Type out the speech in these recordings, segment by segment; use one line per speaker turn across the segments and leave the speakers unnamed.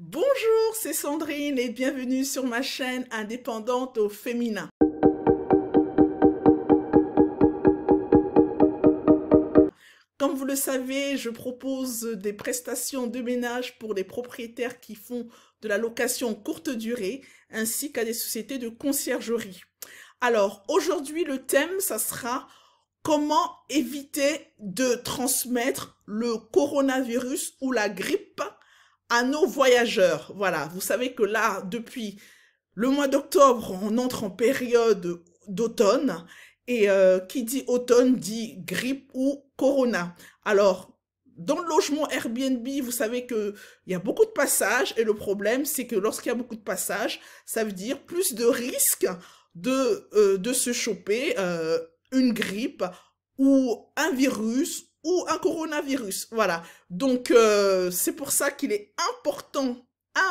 Bonjour, c'est Sandrine et bienvenue sur ma chaîne indépendante au féminin. Comme vous le savez, je propose des prestations de ménage pour les propriétaires qui font de la location courte durée ainsi qu'à des sociétés de conciergerie. Alors aujourd'hui, le thème, ça sera comment éviter de transmettre le coronavirus ou la grippe à nos voyageurs. Voilà, vous savez que là, depuis le mois d'octobre, on entre en période d'automne. Et euh, qui dit automne dit grippe ou corona. Alors, dans le logement Airbnb, vous savez qu'il y a beaucoup de passages. Et le problème, c'est que lorsqu'il y a beaucoup de passages, ça veut dire plus de risques de, euh, de se choper euh, une grippe ou un virus ou un coronavirus. Voilà. Donc, euh, c'est pour ça qu'il est important,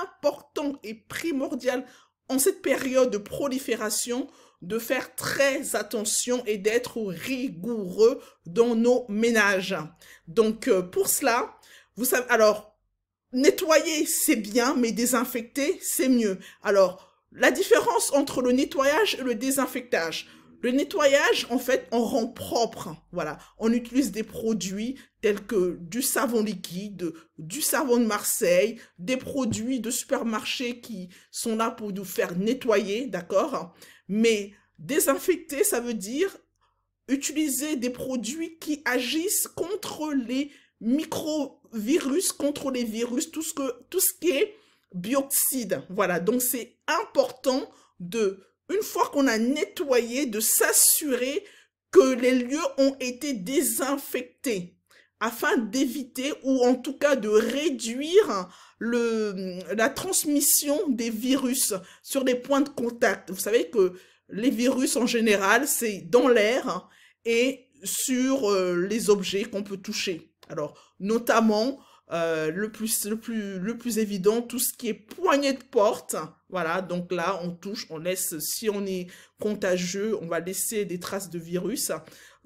important et primordial en cette période de prolifération de faire très attention et d'être rigoureux dans nos ménages. Donc, euh, pour cela, vous savez, alors, nettoyer, c'est bien, mais désinfecter, c'est mieux. Alors, la différence entre le nettoyage et le désinfectage. Le nettoyage, en fait, on rend propre. Hein, voilà. On utilise des produits tels que du savon liquide, du savon de Marseille, des produits de supermarché qui sont là pour nous faire nettoyer, d'accord Mais désinfecter, ça veut dire utiliser des produits qui agissent contre les microvirus, contre les virus, tout ce, que, tout ce qui est bioxyde. Voilà, donc c'est important de une fois qu'on a nettoyé, de s'assurer que les lieux ont été désinfectés afin d'éviter ou en tout cas de réduire le, la transmission des virus sur les points de contact. Vous savez que les virus en général, c'est dans l'air et sur euh, les objets qu'on peut toucher. Alors, notamment euh, le, plus, plus, le plus évident, tout ce qui est poignée de porte. Voilà, donc là, on touche, on laisse, si on est contagieux, on va laisser des traces de virus.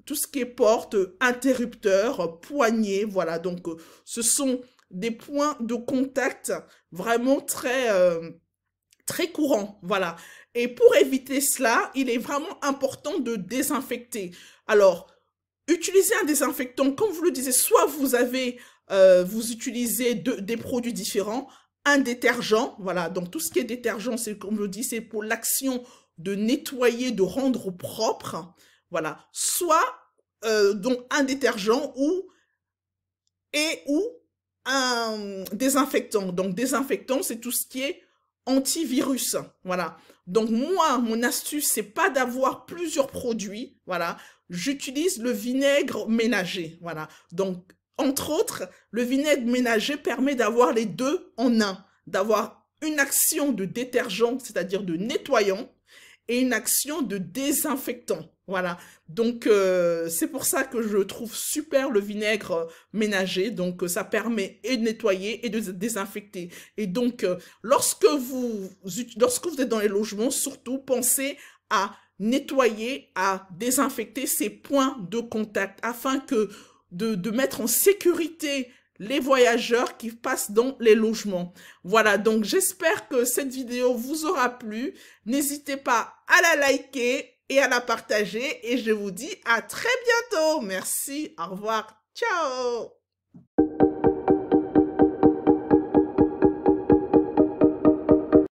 Tout ce qui est porte, interrupteur, poignée, voilà. Donc, euh, ce sont des points de contact vraiment très... Euh, très courant, voilà. Et pour éviter cela, il est vraiment important de désinfecter. Alors, utilisez un désinfectant, comme vous le disiez, soit vous avez, euh, vous utilisez des produits différents, un détergent, voilà, donc tout ce qui est détergent, c'est comme je le dis, c'est pour l'action de nettoyer, de rendre propre, voilà, soit euh, donc un détergent ou et ou un désinfectant. Donc désinfectant, c'est tout ce qui est antivirus, voilà. Donc moi, mon astuce, c'est pas d'avoir plusieurs produits, voilà j'utilise le vinaigre ménager. Voilà. Donc, entre autres, le vinaigre ménager permet d'avoir les deux en un, d'avoir une action de détergent, c'est-à-dire de nettoyant, et une action de désinfectant. Voilà. Donc, euh, c'est pour ça que je trouve super le vinaigre ménager. Donc, euh, ça permet et de nettoyer et de désinfecter. Et donc, euh, lorsque, vous, lorsque vous êtes dans les logements, surtout, pensez à nettoyer, à désinfecter ces points de contact afin que de, de mettre en sécurité les voyageurs qui passent dans les logements. Voilà, donc j'espère que cette vidéo vous aura plu. N'hésitez pas à la liker et à la partager. Et je vous dis à très bientôt. Merci, au revoir, ciao